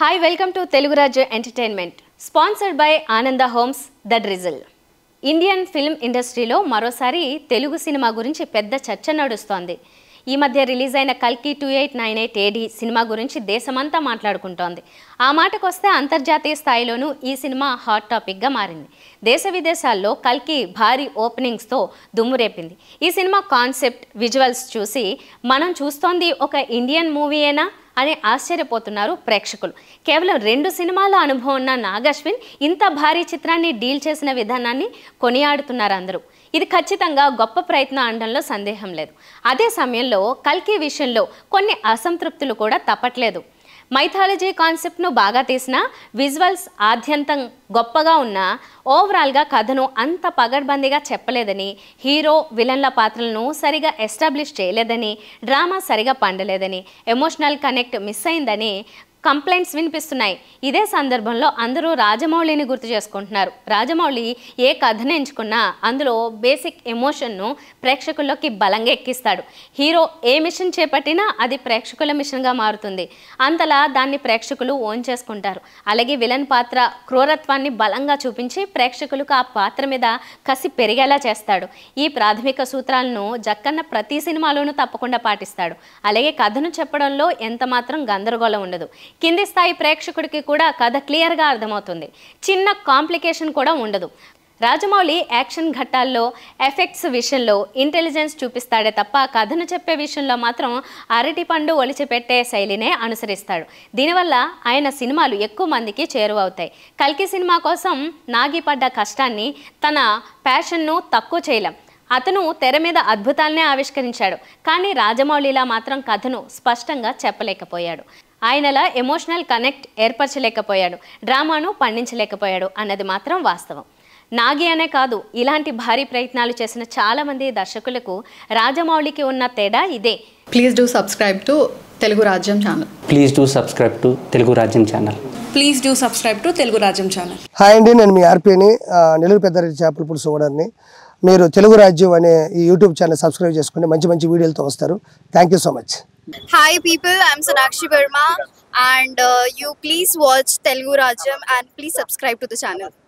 hi welcome to Telugu Rajya entertainment sponsored by Ananda homes the drizzle Indian film ఇండస్ట్రీలో మరోసారి Telugu cinema గురించి పెద్ద చర్చ నడుస్తోంది ఈ మధ్య రిలీజ్ అయిన కల్కి two eight nine eight AD cinema గురించి దేశమంతా మాట్లాడుకుంటోంది ఆ మాటకొస్తే అంతర్జాతీయ స్థాయిలోనూ ఈ సినిమా హాట్ టాపిక్గా మారింది దేశ విదేశాల్లో కల్కి భారీ ఓపెనింగ్స్తో దుమ్మురేపింది ఈ సినిమా కాన్సెప్ట్ విజువల్స్ చూసి మనం చూస్తోంది ఒక ఇండియన్ మూవీయేనా అని ఆశ్చర్యపోతున్నారు ప్రేక్షకులు కేవలం రెండు సినిమాల అనుభవం ఉన్న నాగశ్విన్ ఇంత భారీ చిత్రాన్ని డీల్ చేసిన విధానాన్ని కొనియాడుతున్నారు అందరూ ఇది ఖచ్చితంగా గొప్ప ప్రయత్నం అనడంలో సందేహం లేదు అదే సమయంలో కల్కి విషయంలో కొన్ని అసంతృప్తులు కూడా తప్పట్లేదు మైథాలజీ కాన్సెప్ట్ను బాగా తీసిన విజువల్స్ ఆద్యంతం గొప్పగా ఉన్న ఓవరాల్గా కథను అంత పగడ్బందీగా చెప్పలేదని హీరో విలన్ల పాత్రలను సరిగా ఎస్టాబ్లిష్ చేయలేదని డ్రామా సరిగా పండలేదని ఎమోషనల్ కనెక్ట్ మిస్ అయిందని కంప్లైంట్స్ వినిపిస్తున్నాయి ఇదే సందర్భంలో అందరూ రాజమౌళిని గుర్తు చేసుకుంటున్నారు రాజమౌళి ఏ కథను ఎంచుకున్నా అందులో బేసిక్ ఎమోషన్ను ప్రేక్షకుల్లోకి బలంగా ఎక్కిస్తాడు హీరో ఏ మిషన్ చేపట్టినా అది ప్రేక్షకుల మిషన్గా మారుతుంది అంతలా దాన్ని ప్రేక్షకులు ఓన్ చేసుకుంటారు అలాగే విలన్ పాత్ర క్రూరత్వాన్ని బలంగా చూపించి ప్రేక్షకులకు ఆ పాత్ర మీద కసి పెరిగేలా చేస్తాడు ఈ ప్రాథమిక సూత్రాలను జక్కన్న ప్రతి సినిమాలోనూ తప్పకుండా పాటిస్తాడు అలాగే కథను చెప్పడంలో ఎంత మాత్రం గందరగోళం ఉండదు కింది స్థాయి ప్రేక్షకుడికి కూడా కథ క్లియర్గా అర్థమవుతుంది చిన్న కాంప్లికేషన్ కూడా ఉండదు రాజమౌళి యాక్షన్ ఘట్టాల్లో ఎఫెక్ట్స్ విషయంలో ఇంటెలిజెన్స్ చూపిస్తాడే తప్ప కథను చెప్పే విషయంలో మాత్రం అరటిపండు ఒలిచిపెట్టే శైలినే అనుసరిస్తాడు దీనివల్ల ఆయన సినిమాలు ఎక్కువ మందికి చేరువవుతాయి కల్కి సినిమా కోసం నాగి పడ్డ కష్టాన్ని తన ప్యాషన్ను తక్కువ చేయలేం అతను తెర మీద అద్భుతాలనే ఆవిష్కరించాడు కానీ రాజమౌళిలా మాత్రం కథను స్పష్టంగా చెప్పలేకపోయాడు ఆయనలా ఎమోషనల్ కనెక్ట్ ఏర్పరచలేకపోయాడు డ్రామాను పండించలేకపోయాడు అన్నది మాత్రం వాస్తవం నాగి అనే కాదు ఇలాంటి భారీ ప్రయత్నాలు చేసిన చాలామంది దర్శకులకు రాజమౌళికి ఉన్న తేడా ఇదే please do subscribe to Telugu Rajyam channel please do subscribe to Telugu Rajyam channel please do subscribe to Telugu Rajyam channel hi అండి నేను మీ ఆర్పీని నెల్లూరు పెద్దరెడ్డి చేపల పులుసు మీరు తెలుగు రాజ్యం అనే ఈ యూట్యూబ్ ఛానల్ సబ్స్క్రైబ్ చేసుకుని మంచి మంచి వీడియోలతో వస్తారు thank so much hi people I'm Sonakshi Varma and you please watch Telugu Rajyam and please subscribe to the channel